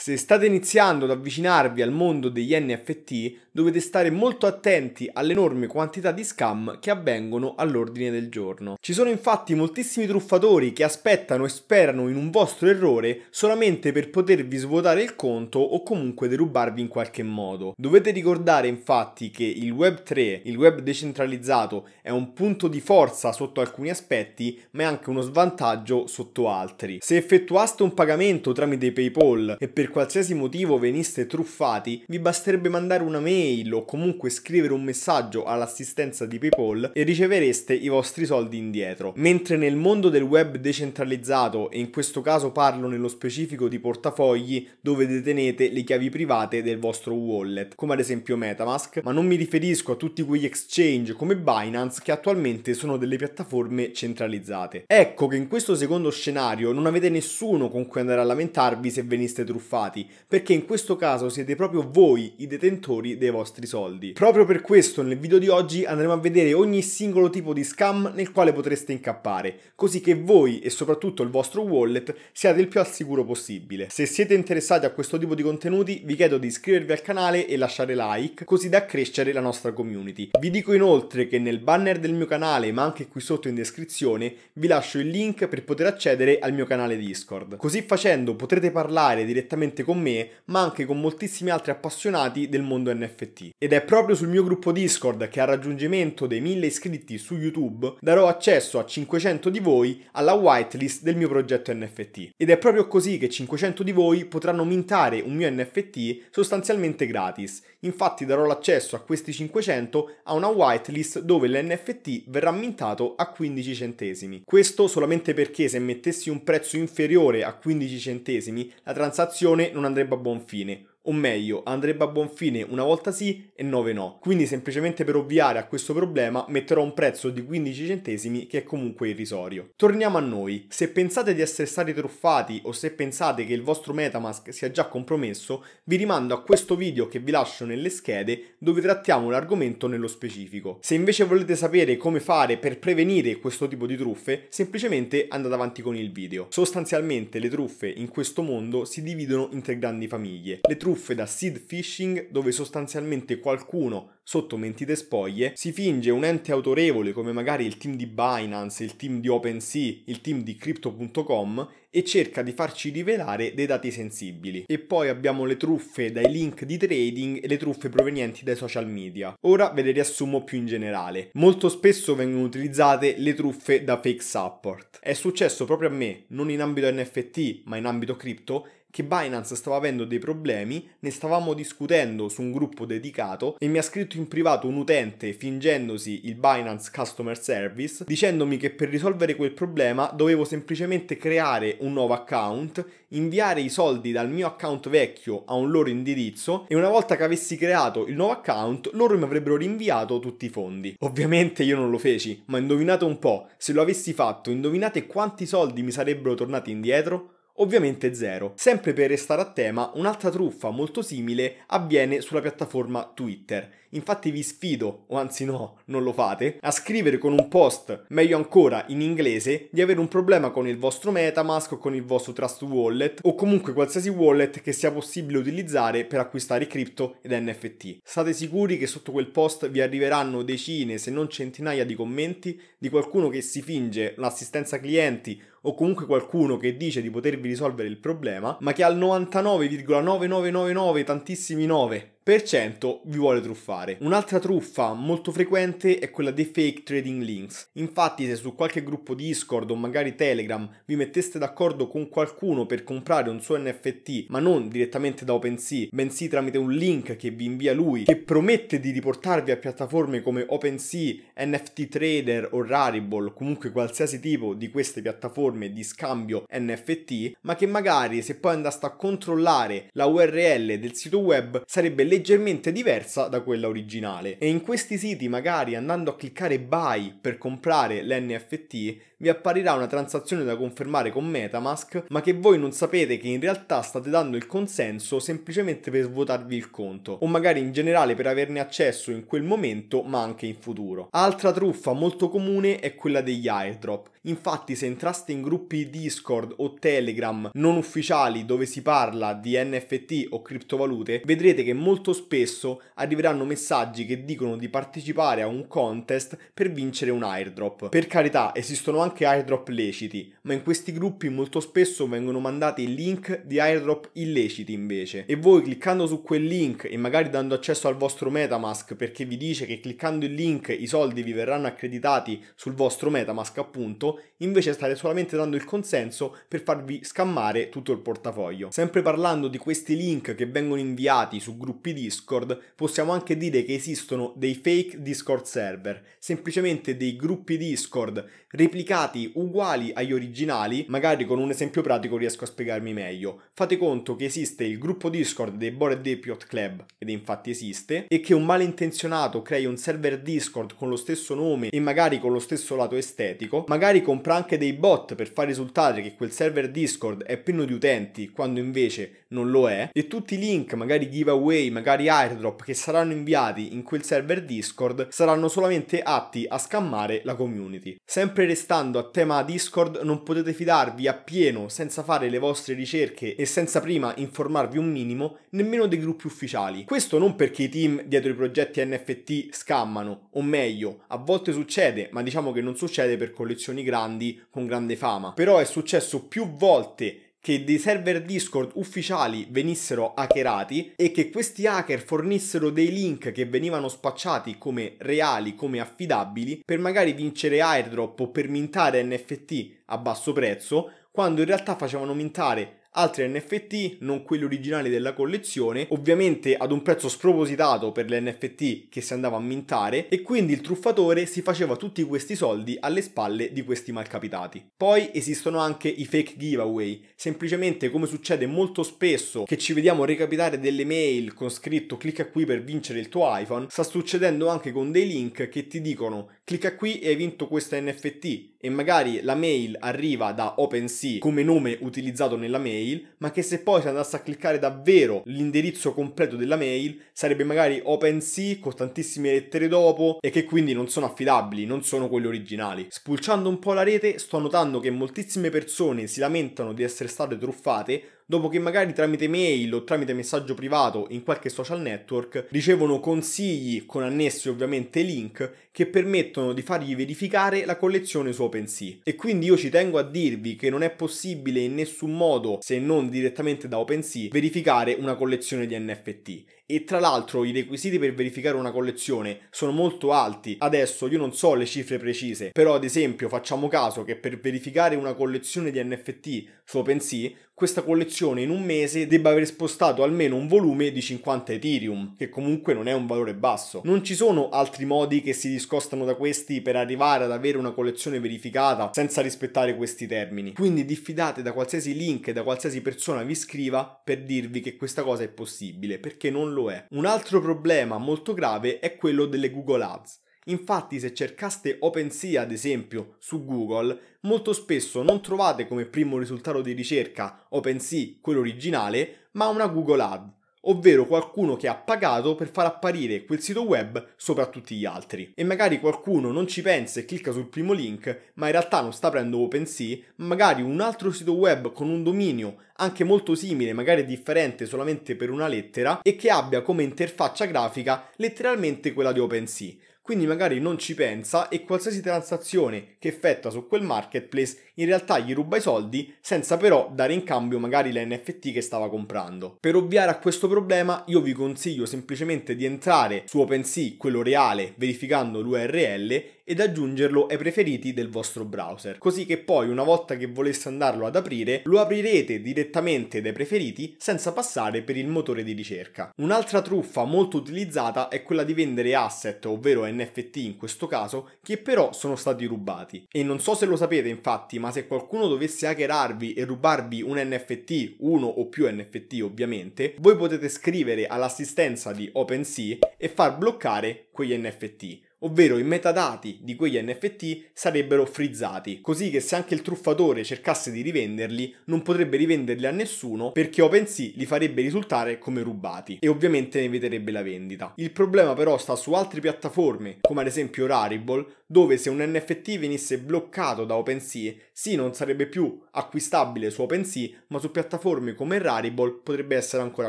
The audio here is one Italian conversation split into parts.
Se state iniziando ad avvicinarvi al mondo degli NFT, dovete stare molto attenti all'enorme quantità di scam che avvengono all'ordine del giorno. Ci sono infatti moltissimi truffatori che aspettano e sperano in un vostro errore solamente per potervi svuotare il conto o comunque derubarvi in qualche modo. Dovete ricordare infatti che il Web 3, il web decentralizzato, è un punto di forza sotto alcuni aspetti, ma è anche uno svantaggio sotto altri. Se effettuaste un pagamento tramite PayPal e per per qualsiasi motivo veniste truffati, vi basterebbe mandare una mail o comunque scrivere un messaggio all'assistenza di PayPal e ricevereste i vostri soldi indietro. Mentre nel mondo del web decentralizzato, e in questo caso parlo nello specifico di portafogli dove detenete le chiavi private del vostro wallet, come ad esempio Metamask, ma non mi riferisco a tutti quegli exchange come Binance che attualmente sono delle piattaforme centralizzate. Ecco che in questo secondo scenario non avete nessuno con cui andare a lamentarvi se veniste truffati fati, perché in questo caso siete proprio voi i detentori dei vostri soldi. Proprio per questo nel video di oggi andremo a vedere ogni singolo tipo di scam nel quale potreste incappare, così che voi e soprattutto il vostro wallet siate il più al sicuro possibile. Se siete interessati a questo tipo di contenuti vi chiedo di iscrivervi al canale e lasciare like, così da crescere la nostra community. Vi dico inoltre che nel banner del mio canale, ma anche qui sotto in descrizione, vi lascio il link per poter accedere al mio canale Discord. Così facendo potrete parlare direttamente solamente con me, ma anche con moltissimi altri appassionati del mondo NFT. Ed è proprio sul mio gruppo Discord che al raggiungimento dei 1000 iscritti su YouTube darò accesso a 500 di voi alla whitelist del mio progetto NFT. Ed è proprio così che 500 di voi potranno mintare un mio NFT sostanzialmente gratis. Infatti darò l'accesso a questi 500 a una whitelist dove l'NFT verrà mintato a 15 centesimi. Questo solamente perché se mettessi un prezzo inferiore a 15 centesimi la transazione non andrebbe a buon fine o meglio andrebbe a buon fine una volta sì e 9 no. Quindi semplicemente per ovviare a questo problema metterò un prezzo di 15 centesimi che è comunque irrisorio. Torniamo a noi, se pensate di essere stati truffati o se pensate che il vostro Metamask sia già compromesso, vi rimando a questo video che vi lascio nelle schede dove trattiamo l'argomento nello specifico. Se invece volete sapere come fare per prevenire questo tipo di truffe, semplicemente andate avanti con il video. Sostanzialmente le truffe in questo mondo si dividono in tre grandi famiglie. Le truffe truffe da seed phishing dove sostanzialmente qualcuno sotto mentite spoglie, si finge un ente autorevole come magari il team di Binance, il team di OpenSea, il team di Crypto.com e cerca di farci rivelare dei dati sensibili. E poi abbiamo le truffe dai link di trading e le truffe provenienti dai social media. Ora ve le riassumo più in generale. Molto spesso vengono utilizzate le truffe da fake support. È successo proprio a me, non in ambito NFT, ma in ambito cripto, che Binance stava avendo dei problemi, ne stavamo discutendo su un gruppo dedicato e mi ha scritto in privato un utente fingendosi il Binance Customer Service dicendomi che per risolvere quel problema dovevo semplicemente creare un nuovo account, inviare i soldi dal mio account vecchio a un loro indirizzo e una volta che avessi creato il nuovo account loro mi avrebbero rinviato tutti i fondi. Ovviamente io non lo feci, ma indovinate un po', se lo avessi fatto indovinate quanti soldi mi sarebbero tornati indietro? Ovviamente zero. Sempre per restare a tema, un'altra truffa molto simile avviene sulla piattaforma Twitter. Infatti vi sfido, o anzi no, non lo fate, a scrivere con un post, meglio ancora in inglese, di avere un problema con il vostro Metamask o con il vostro Trust Wallet o comunque qualsiasi wallet che sia possibile utilizzare per acquistare cripto ed NFT. State sicuri che sotto quel post vi arriveranno decine, se non centinaia di commenti di qualcuno che si finge l'assistenza clienti o comunque qualcuno che dice di potervi risolvere il problema, ma che al 99,9999 tantissimi 9 per cento vi vuole truffare. Un'altra truffa molto frequente è quella dei fake trading links. Infatti se su qualche gruppo Discord o magari Telegram vi metteste d'accordo con qualcuno per comprare un suo NFT, ma non direttamente da OpenSea, bensì tramite un link che vi invia lui, che promette di riportarvi a piattaforme come OpenSea, NFT Trader o Rarible, comunque qualsiasi tipo di queste piattaforme di scambio NFT, ma che magari se poi andaste a controllare la URL del sito web sarebbe leggermente leggermente diversa da quella originale e in questi siti magari andando a cliccare buy per comprare l'NFT vi apparirà una transazione da confermare con Metamask, ma che voi non sapete che in realtà state dando il consenso semplicemente per svuotarvi il conto, o magari in generale per averne accesso in quel momento, ma anche in futuro. Altra truffa molto comune è quella degli airdrop. Infatti, se entraste in gruppi Discord o Telegram non ufficiali dove si parla di NFT o criptovalute, vedrete che molto spesso arriveranno messaggi che dicono di partecipare a un contest per vincere un airdrop. Per carità, esistono anche anche airdrop leciti, ma in questi gruppi molto spesso vengono mandati link di airdrop illeciti invece e voi cliccando su quel link e magari dando accesso al vostro Metamask perché vi dice che cliccando il link i soldi vi verranno accreditati sul vostro Metamask appunto, invece state solamente dando il consenso per farvi scammare tutto il portafoglio. Sempre parlando di questi link che vengono inviati su gruppi Discord, possiamo anche dire che esistono dei fake Discord server, semplicemente dei gruppi Discord replicati copiati uguali agli originali, magari con un esempio pratico riesco a spiegarmi meglio. Fate conto che esiste il gruppo Discord dei Bored Ape Club, ed infatti esiste, e che un malintenzionato crei un server Discord con lo stesso nome e magari con lo stesso lato estetico, magari compra anche dei bot per far risultare che quel server Discord è pieno di utenti quando invece non lo è, e tutti i link, magari giveaway, magari airdrop che saranno inviati in quel server Discord saranno solamente atti a scammare la community. Sempre restando tornando a tema Discord, non potete fidarvi appieno, senza fare le vostre ricerche e senza prima informarvi un minimo, nemmeno dei gruppi ufficiali. Questo non perché i team dietro i progetti NFT scammano, o meglio, a volte succede, ma diciamo che non succede per collezioni grandi con grande fama. Però è successo più volte che dei server Discord ufficiali venissero hackerati e che questi hacker fornissero dei link che venivano spacciati come reali, come affidabili, per magari vincere airdrop o per mintare NFT a basso prezzo, quando in realtà facevano mintare altri NFT, non quelli originali della collezione, ovviamente ad un prezzo spropositato per le NFT che si andava a mintare e quindi il truffatore si faceva tutti questi soldi alle spalle di questi malcapitati. Poi esistono anche i fake giveaway, semplicemente come succede molto spesso che ci vediamo recapitare delle mail con scritto clicca qui per vincere il tuo iPhone, sta succedendo anche con dei link che ti dicono clicca qui e hai vinto questa NFT e magari la mail arriva da OpenSea come nome utilizzato nella mail, ma che se poi si andasse a cliccare davvero l'indirizzo completo della mail sarebbe magari OpenSea con tantissime lettere dopo e che quindi non sono affidabili, non sono quelli originali. Spulciando un po' la rete sto notando che moltissime persone si lamentano di essere state truffate dopo che magari tramite mail o tramite messaggio privato in qualche social network ricevono consigli con annessi ovviamente link che permettono di fargli verificare la collezione su OpenSea. E quindi io ci tengo a dirvi che non è possibile in nessun modo, se non direttamente da OpenSea, verificare una collezione di NFT e tra l'altro i requisiti per verificare una collezione sono molto alti. Adesso io non so le cifre precise, però ad esempio facciamo caso che per verificare una collezione di NFT su OpenSea, questa collezione in un mese debba aver spostato almeno un volume di 50 Ethereum, che comunque non è un valore basso. Non ci sono altri modi che si discostano da questi per arrivare ad avere una collezione verificata senza rispettare questi termini. Quindi diffidate da qualsiasi link, e da qualsiasi persona vi scriva per dirvi che questa cosa è possibile, perché non lo lo è. Un altro problema molto grave è quello delle Google Ads. Infatti se cercaste OpenSea ad esempio su Google, molto spesso non trovate come primo risultato di ricerca OpenSea quello originale, ma una Google Ad ovvero qualcuno che ha pagato per far apparire quel sito web sopra tutti gli altri. E magari qualcuno non ci pensa e clicca sul primo link, ma in realtà non sta aprendo OpenSea, magari un altro sito web con un dominio anche molto simile, magari differente solamente per una lettera, e che abbia come interfaccia grafica letteralmente quella di OpenSea quindi magari non ci pensa e qualsiasi transazione che effettua su quel marketplace in realtà gli ruba i soldi senza però dare in cambio magari l'NFT che stava comprando. Per ovviare a questo problema io vi consiglio semplicemente di entrare su OpenSea, quello reale, verificando l'URL ed aggiungerlo ai preferiti del vostro browser, così che poi una volta che voleste andarlo ad aprire lo aprirete direttamente dai preferiti senza passare per il motore di ricerca. Un'altra truffa molto utilizzata è quella di vendere asset, ovvero NFT in questo caso, che però sono stati rubati. E non so se lo sapete infatti, ma se qualcuno dovesse hackerarvi e rubarvi un NFT, uno o più NFT ovviamente, voi potete scrivere all'assistenza di OpenSea e far bloccare quegli NFT ovvero i metadati di quegli NFT sarebbero frizzati, così che se anche il truffatore cercasse di rivenderli, non potrebbe rivenderli a nessuno perché OpenSea li farebbe risultare come rubati e ovviamente ne vieterebbe la vendita. Il problema però sta su altre piattaforme, come ad esempio Rarible, dove se un NFT venisse bloccato da OpenSea, sì non sarebbe più acquistabile su OpenSea, ma su piattaforme come Rarible potrebbe essere ancora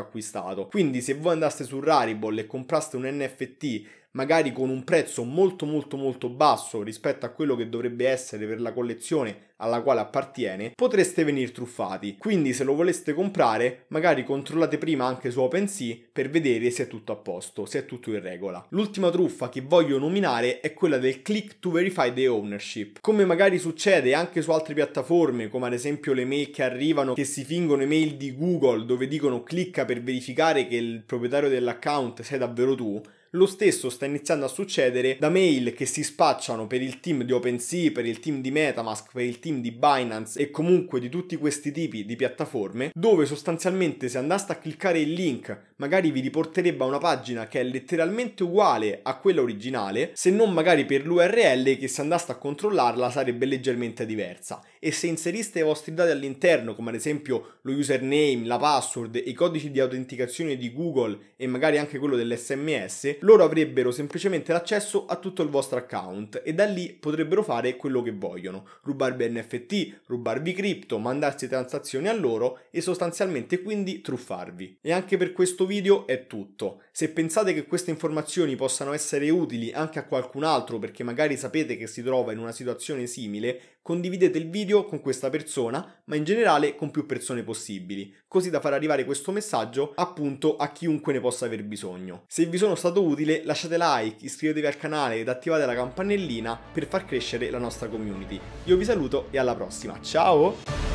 acquistato. Quindi se voi andaste su Rarible e compraste un NFT magari con un prezzo molto molto molto basso rispetto a quello che dovrebbe essere per la collezione alla quale appartiene, potreste venire truffati. Quindi se lo voleste comprare, magari controllate prima anche su OpenSea per vedere se è tutto a posto, se è tutto in regola. L'ultima truffa che voglio nominare è quella del click to verify the ownership. Come magari succede anche su altre piattaforme, come ad esempio le mail che arrivano che si fingono email di Google dove dicono clicca per verificare che il proprietario dell'account sei davvero tu, lo stesso sta iniziando a succedere da mail che si spacciano per il team di OpenSea, per il team di Metamask, per il team di Binance e comunque di tutti questi tipi di piattaforme, dove sostanzialmente se andaste a cliccare il link magari vi riporterebbe a una pagina che è letteralmente uguale a quella originale, se non magari per l'URL che se andaste a controllarla sarebbe leggermente diversa. E se inseriste i vostri dati all'interno, come ad esempio lo username, la password, i codici di autenticazione di Google e magari anche quello dell'SMS, loro avrebbero semplicemente l'accesso a tutto il vostro account e da lì potrebbero fare quello che vogliono, rubarvi NFT, rubarvi cripto, mandarsi transazioni a loro e sostanzialmente quindi truffarvi. E anche per questo video è tutto. Se pensate che queste informazioni possano essere utili anche a qualcun altro perché magari sapete che si trova in una situazione simile, condividete il video con questa persona, ma in generale con più persone possibili, così da far arrivare questo messaggio appunto a chiunque ne possa aver bisogno. Se vi sono stato utile lasciate like, iscrivetevi al canale ed attivate la campanellina per far crescere la nostra community. Io vi saluto e alla prossima, ciao!